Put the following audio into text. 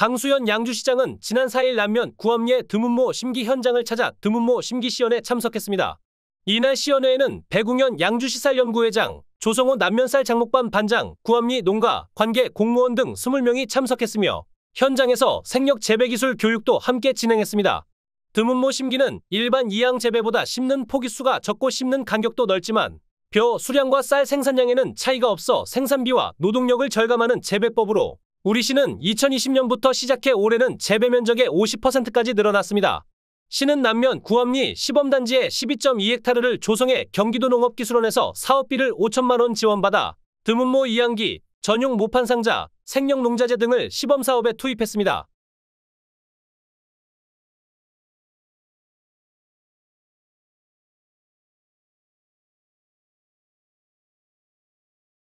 강수현 양주시장은 지난 4일 남면 구암리의 드문모 심기 현장을 찾아 드문모 심기 시연에 참석했습니다. 이날 시연회에는 배궁현 양주시살연구회장, 조성호 남면살 장목반 반장, 구암리 농가, 관계 공무원 등 20명이 참석했으며 현장에서 생력 재배 기술 교육도 함께 진행했습니다. 드문모 심기는 일반 이양 재배보다 심는 포기수가 적고 심는 간격도 넓지만 벼 수량과 쌀 생산량에는 차이가 없어 생산비와 노동력을 절감하는 재배법으로 우리 시는 2020년부터 시작해 올해는 재배 면적의 50%까지 늘어났습니다. 시는 남면 구암리 시범단지에 12.2헥타르를 조성해 경기도 농업기술원에서 사업비를 5천만 원 지원받아 드문모 이양기, 전용 모판 상자, 생명 농자재 등을 시범 사업에 투입했습니다.